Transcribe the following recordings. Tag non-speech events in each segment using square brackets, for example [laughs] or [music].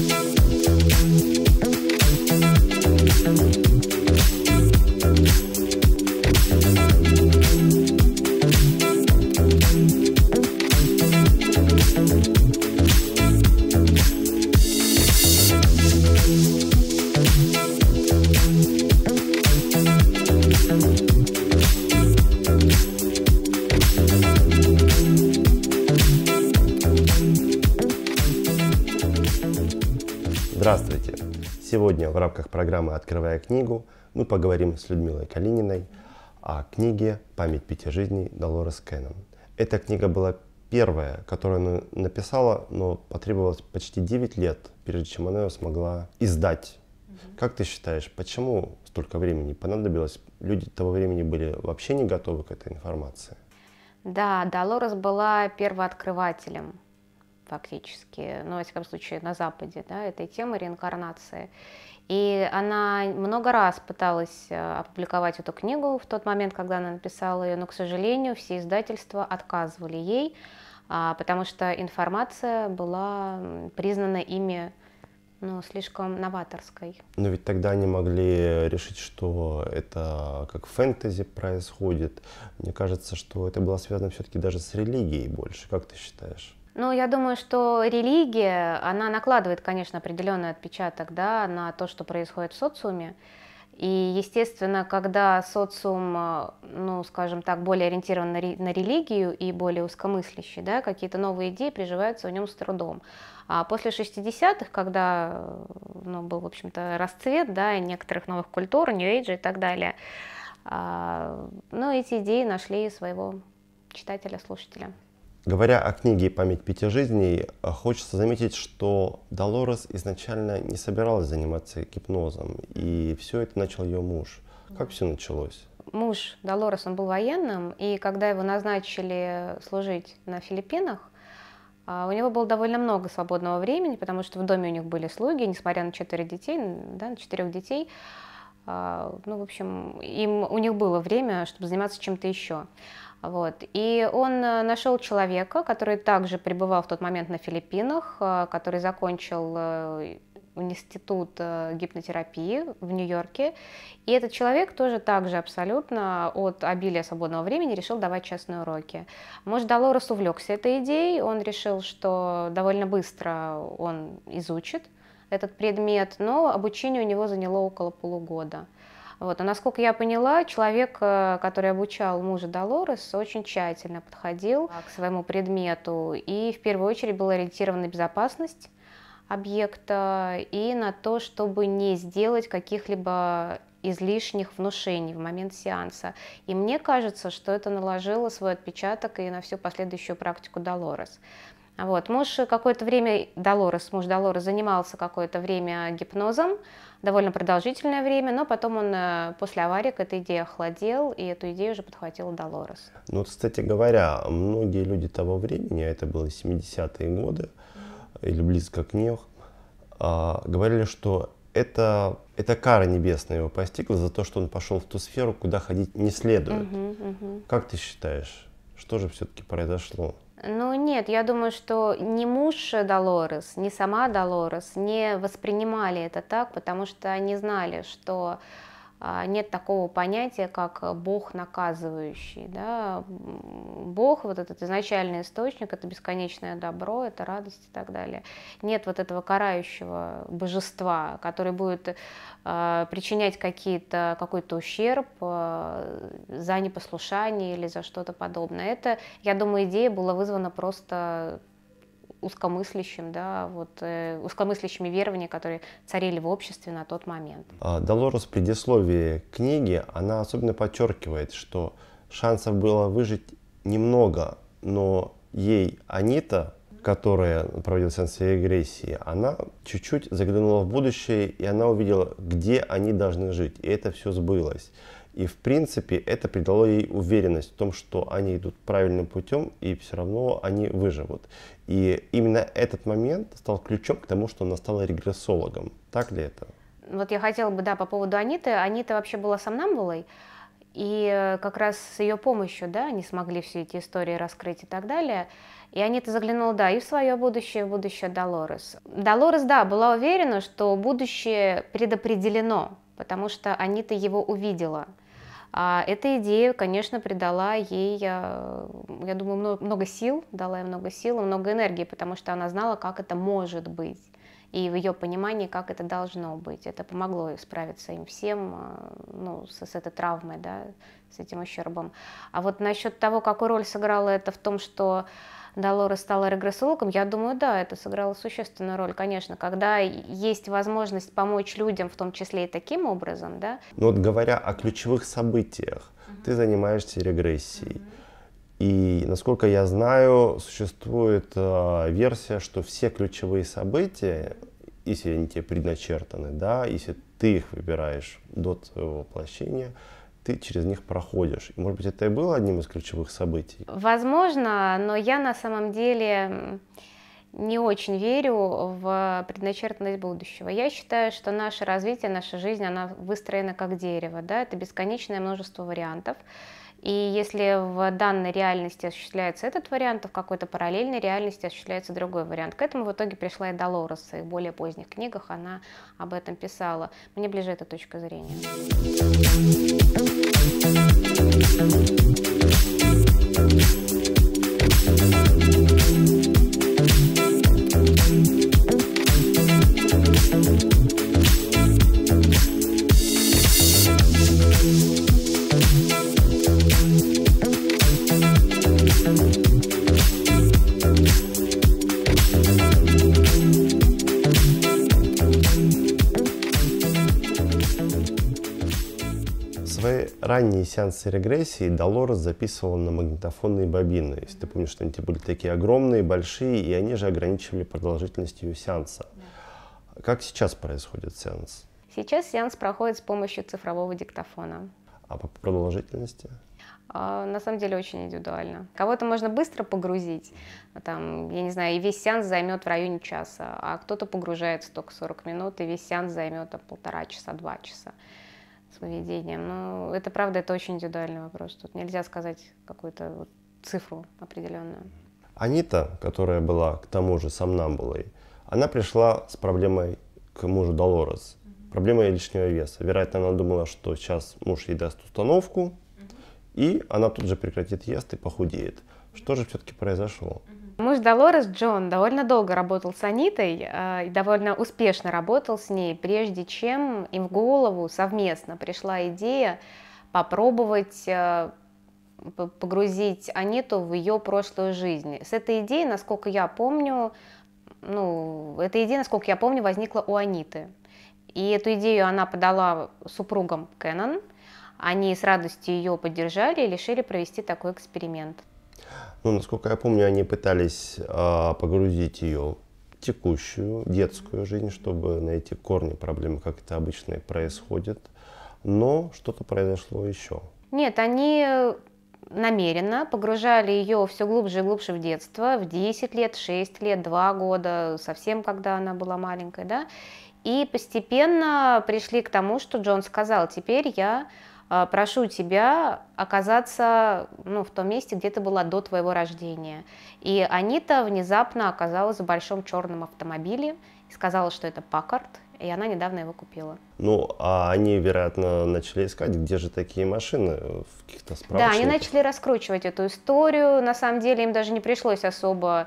Thank you. Здравствуйте! Сегодня в рамках программы «Открывая книгу» мы поговорим с Людмилой Калининой о книге «Память пяти жизней» Долорес Кеннон. Эта книга была первая, которую она написала, но потребовалось почти 9 лет, прежде чем она ее смогла издать. Как ты считаешь, почему столько времени понадобилось? Люди того времени были вообще не готовы к этой информации. Да, Долорес была первооткрывателем фактически, ну, во всяком случае, на Западе, да, этой темы реинкарнации. И она много раз пыталась э, опубликовать эту книгу в тот момент, когда она написала ее, но, к сожалению, все издательства отказывали ей, а, потому что информация была признана ими ну, слишком новаторской. Но ведь тогда они могли решить, что это как фэнтези происходит. Мне кажется, что это было связано все-таки даже с религией больше. Как ты считаешь? Ну, я думаю, что религия, она накладывает, конечно, определенный отпечаток да, на то, что происходит в социуме. И, естественно, когда социум, а, ну, скажем так, более ориентирован на, религию и более узкомыслящий, да, какие-то новые идеи приживаются в нем с трудом. А после 60-х, когда ну, был, в общем-то, расцвет да, некоторых новых культур, нью-эйджа и так далее, а, ну, эти идеи нашли своего читателя, слушателя. Говоря о книге «Память пяти жизней», э, хочется заметить, что Долорес изначально не собиралась заниматься гипнозом, и все это начал ее муж. Как все началось? Муж Долорес, он был военным, и когда его назначили служить на Филиппинах, а, у него было довольно много свободного времени, потому что в доме у них были слуги, несмотря на четыре детей, да, на четырех детей, а, ну, в общем, им, у них было время, чтобы заниматься чем-то еще. Вот. И он э, нашел человека, который также пребывал в тот момент на Филиппинах, э, который закончил э, институт гипнотерапии в Нью-Йорке. И этот человек тоже также абсолютно от обилия свободного времени решил давать частные уроки. Может, Долорес увлекся этой идеей, он решил, что довольно быстро он изучит этот предмет, но обучение у него заняло около полугода – вот. А насколько я поняла, человек, э, который обучал мужа Долорес, очень тщательно подходил к своему предмету и в первую очередь была ориентирована безопасность объекта и на то, чтобы не сделать каких-либо излишних внушений в момент сеанса. И мне кажется, что это наложило свой отпечаток и на всю последующую практику Долорес. Вот. Муж какое-то время, Долорес, муж Долорес занимался какое-то время гипнозом, довольно продолжительное время, но потом он э, после аварии к этой идее охладел, и эту идею уже подхватила Долорес. Ну, вот, кстати говоря, многие люди того времени, а это было 70-е годы, или близко к ним, а, говорили, что это, это кара небесная его постигла за то, что он пошел в ту сферу, куда ходить не следует. Угу, угу. Как ты считаешь, что же все-таки произошло? Ну нет, я думаю, что ни муж Долорес, ни сама Долорес не воспринимали это так, потому что они знали, что а, нет такого понятия, как Бог наказывающий. Да? Бог, вот этот изначальный источник, это бесконечное добро, это радость и так далее. Нет вот этого карающего божества, который будет э, причинять какие-то, какой-то ущерб, э, за непослушание или за что-то подобное. Это, я думаю, идея была вызвана просто узкомыслящим, да, вот, э, узкомыслящими верованиями, которые царили в обществе на тот момент. А, Долорес в предисловии книги, она особенно подчеркивает, что шансов было выжить немного, но ей Анита, которая проводила сеанс своей агрессии, она чуть-чуть заглянула в будущее, и она увидела, где они должны жить, и это все сбылось. И, в принципе, это придало ей уверенность в том, что они идут правильным путем, и все равно они выживут. И именно этот момент стал ключом к тому, что она стала регрессологом. Так ли это? Вот я хотела бы, да, по поводу Аниты. Анита вообще была сомнамбулой, и э, как раз с ее помощью, да, они смогли все эти истории раскрыть и так далее. И Анита заглянула, да, и в свое будущее, в будущее Долорес. Долорес, да, была уверена, что будущее предопределено, потому что Анита его увидела. А эта идея, конечно, придала ей, я, я думаю, много, много сил, дала ей много сил, много энергии, потому что она знала, как это может быть, и в ее понимании, как это должно быть. Это помогло справиться им всем а, ну, с, с этой травмой, да, с этим ущербом. А вот насчет того, какую роль сыграла это в том, что Долора стала регрессологом, я думаю, да, это сыграло существенную роль, конечно, когда есть возможность помочь людям, в том числе и таким образом, да. Ну вот говоря о ключевых событиях, uh ты занимаешься регрессией. uh И, насколько я знаю, существует э, версия, что все ключевые события, если они тебе предначертаны, да, если ты их выбираешь до твоего воплощения, ты через них проходишь. И, может быть, это и было одним из ключевых событий? Возможно, но я на самом деле не очень верю в предначертанность будущего. Я считаю, что наше развитие, наша жизнь, она выстроена как дерево. Да? Это бесконечное множество вариантов. И если в данной реальности осуществляется этот вариант, то в какой-то параллельной реальности осуществляется другой вариант. К этому в итоге пришла и Долорес, и в более поздних книгах она об этом писала. Мне ближе эта точка зрения. ранние сеансы регрессии Долорес записывала на магнитофонные бобины. Если ты помнишь, что они были такие огромные, большие, и они же ограничивали продолжительность ее сеанса. Как сейчас происходит сеанс? Сейчас сеанс проходит с помощью цифрового диктофона. А по продолжительности? А, на самом деле очень индивидуально. Кого-то можно быстро погрузить, там, я не знаю, и весь сеанс займет в районе часа, а кто-то погружается только 40 минут, и весь сеанс займет полтора часа, два часа с выведением. Но ну, это правда, это очень индивидуальный вопрос. Тут нельзя сказать какую-то вот цифру определенную. Анита, которая была к тому же сомнамбулой, она пришла с проблемой к мужу Долорес. Угу. Проблемой лишнего веса. Вероятно, она думала, что сейчас муж ей даст установку, угу. и она тут же прекратит есть и похудеет. Что же все-таки произошло? Угу. Муж Долорес Джон довольно долго работал с Анитой э, и довольно успешно работал с ней, прежде чем им в голову совместно пришла идея попробовать э, погрузить Аниту в ее прошлую жизнь. С этой идеей, насколько я помню, ну, эта идея, насколько я помню, возникла у Аниты. И эту идею она подала супругам Кэнон. Они с радостью ее поддержали и решили провести такой эксперимент. Ну, насколько я помню, они пытались э, погрузить ее в текущую детскую жизнь, чтобы найти корни проблемы, как это обычно и происходит. Но что-то произошло еще. Нет, они намеренно погружали ее все глубже и глубже в детство, в 10 лет, 6 лет, 2 года, совсем когда она была маленькой, да, и постепенно пришли к тому, что Джон сказал, теперь я а, прошу тебя оказаться ну, в том месте, где ты была до твоего рождения. И Анита внезапно оказалась в большом черном автомобиле и сказала, что это Паккарт, и она недавно его купила. Ну, а они, вероятно, начали искать, где же такие машины в каких-то справочниках. Да, они начали раскручивать эту историю. На самом деле им даже не пришлось особо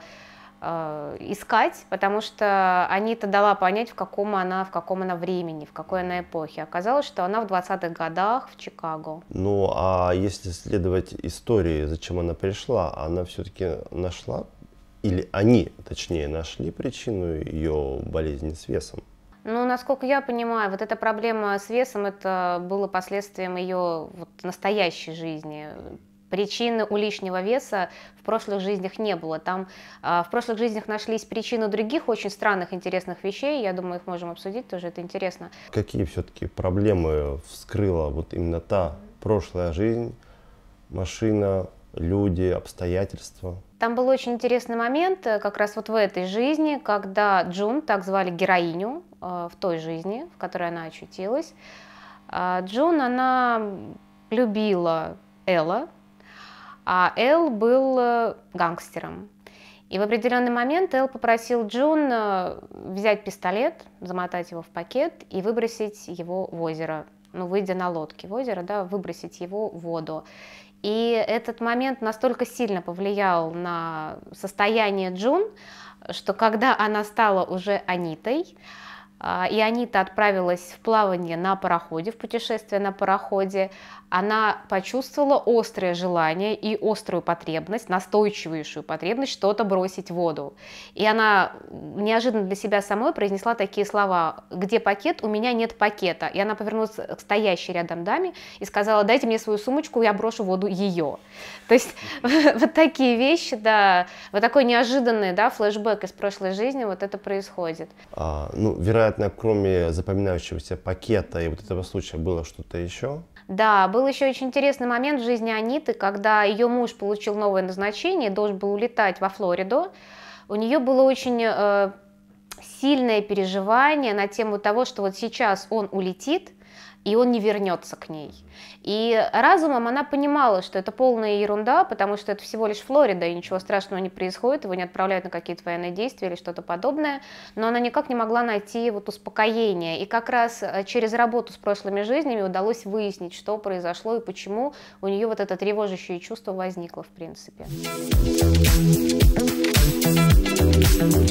Э, искать, потому что Анита дала понять, в каком она, в каком она времени, в какой она эпохе. Оказалось, что она в 20-х годах в Чикаго. Ну, а если следовать истории, зачем она пришла, она все-таки нашла, или они, точнее, нашли причину ее болезни с весом? Ну, насколько я понимаю, вот эта проблема с весом, это было последствием ее вот, настоящей жизни, Причин у лишнего веса в прошлых жизнях не было. Там э, в прошлых жизнях нашлись причины других очень странных, интересных вещей. Я думаю, их можем обсудить, тоже это интересно. Какие все-таки проблемы вскрыла вот именно та прошлая жизнь, машина, люди, обстоятельства? Там был очень интересный момент э, как раз вот в этой жизни, когда Джун, так звали героиню э, в той жизни, в которой она очутилась, э, Джун, она любила Элла, а Эл был э, гангстером. И в определенный момент Эл попросил Джун э, взять пистолет, замотать его в пакет и выбросить его в озеро. Ну, выйдя на лодке в озеро, да, выбросить его в воду. И этот момент настолько сильно повлиял на состояние Джун, что когда она стала уже Анитой, а, и Анита отправилась в плавание на пароходе, в путешествие на пароходе, она почувствовала острое желание и острую потребность, настойчивейшую потребность что-то бросить в воду. И она неожиданно для себя самой произнесла такие слова «Где пакет? У меня нет пакета». И она повернулась к стоящей рядом даме и сказала «Дайте мне свою сумочку, я брошу в воду ее». То есть [laughs] вот такие вещи, да, вот такой неожиданный, да, флешбэк из прошлой жизни, вот это происходит. А, ну, вероятно, вероятно, кроме запоминающегося пакета и вот этого случая было что-то еще? Да, был еще очень интересный момент в жизни Аниты, когда ее муж получил новое назначение, должен был улетать во Флориду. У нее было очень э, сильное переживание на тему того, что вот сейчас он улетит, и он не вернется к ней. И разумом она понимала, что это полная ерунда, потому что это всего лишь Флорида, и ничего страшного не происходит, его не отправляют на какие-то военные действия или что-то подобное, но она никак не могла найти вот успокоение. И как раз э, через работу с прошлыми жизнями удалось выяснить, что произошло и почему у нее вот это тревожащее чувство возникло в принципе. Thank you.